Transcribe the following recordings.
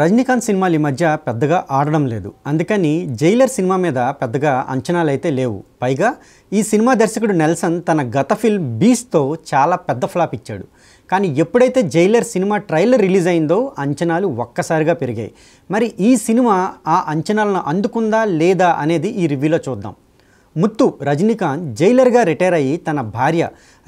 రజనీకాంత్ సినిమాలు ఈ మధ్య పెద్దగా ఆడడం లేదు అందుకని జైలర్ సినిమా మీద పెద్దగా అంచనాలైతే లేవు పైగా ఈ సినిమా దర్శకుడు నెల్సన్ తన గత ఫిల్మ్ బీస్తో చాలా పెద్ద ఫ్లాప్ ఇచ్చాడు కానీ ఎప్పుడైతే జైలర్ సినిమా ట్రైలర్ రిలీజ్ అయిందో అంచనాలు ఒక్కసారిగా పెరిగాయి మరి ఈ సినిమా ఆ అంచనాలను అందుకుందా లేదా అనేది ఈ రివ్యూలో చూద్దాం ముత్తు రజనీకాంత్ జైలర్గా రిటైర్ అయ్యి తన భార్య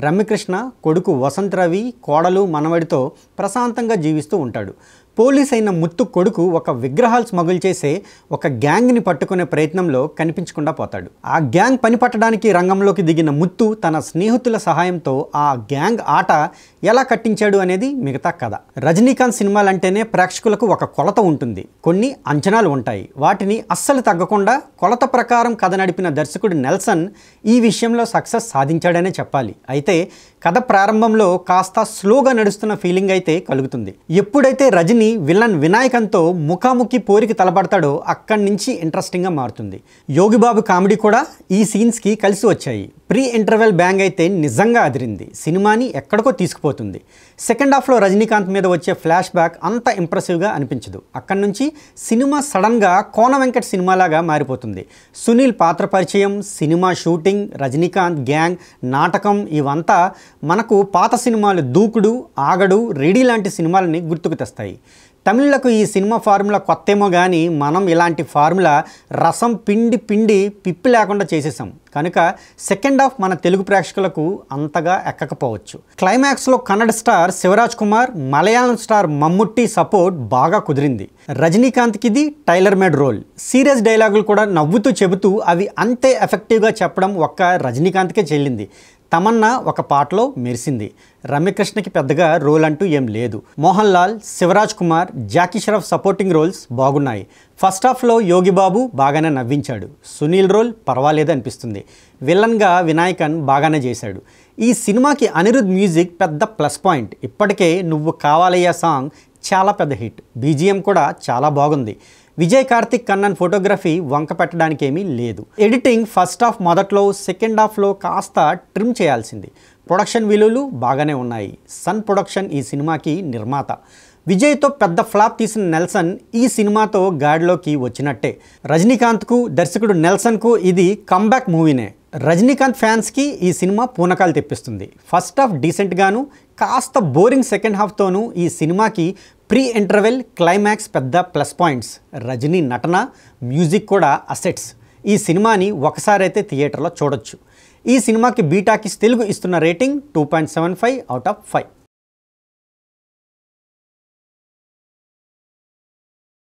రమ్యకృష్ణ కొడుకు వసంత్ రవి కోడలు మనవడితో ప్రశాంతంగా జీవిస్తూ ఉంటాడు పోలీస్ అయిన ముత్తు కొడుకు ఒక విగ్రహాలు స్మగుల్ చేసే ఒక గ్యాంగ్ని పట్టుకునే ప్రయత్నంలో కనిపించకుండా పోతాడు ఆ గ్యాంగ్ పని పట్టడానికి రంగంలోకి దిగిన ముత్తు తన స్నేహితుల సహాయంతో ఆ గ్యాంగ్ ఆట ఎలా కట్టించాడు అనేది మిగతా కథ రజనీకాంత్ సినిమాలంటేనే ప్రేక్షకులకు ఒక కొలత ఉంటుంది కొన్ని అంచనాలు ఉంటాయి వాటిని అస్సలు తగ్గకుండా కొలత ప్రకారం కథ నడిపిన దర్శకుడు నెల్సన్ ఈ విషయంలో సక్సెస్ సాధించాడనే చెప్పాలి అయితే కథ ప్రారంభంలో కాస్త స్లోగా నడుస్తున్న ఫీలింగ్ అయితే కలుగుతుంది ఎప్పుడైతే రజని విలన్ వినాయకంతో ముఖాముఖి పోరికి తలపడతాడో అక్కడి నుంచి ఇంట్రెస్టింగ్గా మారుతుంది యోగిబాబు కామెడీ కూడా ఈ సీన్స్కి కలిసి వచ్చాయి ప్రీ ఇంటర్వెల్ బ్యాంగ్ అయితే నిజంగా అదిరింది సినిమాని ఎక్కడికో తీసుకుపోతుంది సెకండ్ హాఫ్లో రజనీకాంత్ మీద వచ్చే ఫ్లాష్ బ్యాక్ అంత ఇంప్రెసివ్గా అనిపించదు అక్కడి నుంచి సినిమా సడన్గా కోన వెంకట్ సినిమాలాగా మారిపోతుంది సునీల్ పాత్ర పరిచయం సినిమా షూటింగ్ రజనీకాంత్ గ్యాంగ్ నాటకం ఇవంతా మనకు పాత సినిమాలు దూకుడు ఆగడు రెడీ లాంటి సినిమాలని గుర్తుకు తెస్తాయి తమిళ్లకు ఈ సినిమా ఫార్ములా కొత్తేమో కానీ మనం ఇలాంటి ఫార్ములా రసం పిండి పిండి పిప్పి లేకుండా చేసేసాం కనుక సెకండ్ హాఫ్ మన తెలుగు ప్రేక్షకులకు అంతగా ఎక్కకపోవచ్చు క్లైమాక్స్లో Kannada star Shivaraj Kumar Malayalam star Mammootty support బాగా కుదిరింది రజనీకాంత్కి ఇది టైలర్ మేడ్ రోల్ సీరియస్ డైలాగులు కూడా నవ్వుతూ చెబుతూ అవి అంతే ఎఫెక్టివ్గా చెప్పడం ఒక్క రజనీకాంత్కే చెల్లింది తమన్నా ఒక పాటలో మెరిసింది రమ్యకృష్ణకి పెద్దగా రోల్ అంటూ ఏం లేదు మోహన్ లాల్ శివరాజ్ కుమార్ జాకీ షరఫ్ సపోర్టింగ్ రోల్స్ బాగున్నాయి ఫస్ట్ హాఫ్లో యోగిబాబు బాగానే నవ్వించాడు సునీల్ రోల్ పర్వాలేదు అనిపిస్తుంది విలన్గా వినాయకన్ బాగానే చేశాడు ఈ సినిమాకి అనిరుద్ మ్యూజిక్ పెద్ద ప్లస్ పాయింట్ ఇప్పటికే నువ్వు కావాలయ్యా సాంగ్ చాలా పెద్ద హిట్ బీజిఎం కూడా చాలా బాగుంది విజయ్ కార్తిక్ కన్నన్ ఫోటోగ్రఫీ వంక పెట్టడానికేమీ లేదు ఎడిటింగ్ ఫస్ట్ హాఫ్ మొదట్లో సెకండ్ హాఫ్లో కాస్త ట్రిమ్ చేయాల్సింది ప్రొడక్షన్ విలువలు బాగానే ఉన్నాయి సన్ ప్రొడక్షన్ ఈ సినిమాకి నిర్మాత విజయ్తో పెద్ద ఫ్లాప్ తీసిన నెల్సన్ ఈ సినిమాతో గాడిలోకి వచ్చినట్టే రజనీకాంత్కు దర్శకుడు నెల్సన్కు ఇది కమ్బ్యాక్ మూవీనే రజనీకాంత్ ఫ్యాన్స్కి ఈ సినిమా పూనకాలు తెప్పిస్తుంది ఫస్ట్ హాఫ్ డీసెంట్గాను కాస్త బోరింగ్ సెకండ్ హాఫ్తోనూ ఈ సినిమాకి ప్రీ ఇంటర్వెల్ క్లైమాక్స్ పెద్ద ప్లస్ పాయింట్స్ రజనీ నటన మ్యూజిక్ కూడా అసెట్స్ ఈ సినిమాని ఒకసారైతే థియేటర్లో చూడొచ్చు ఈ సినిమాకి బీటాకిస్ తెలుగు ఇస్తున్న rating two point seven five out of five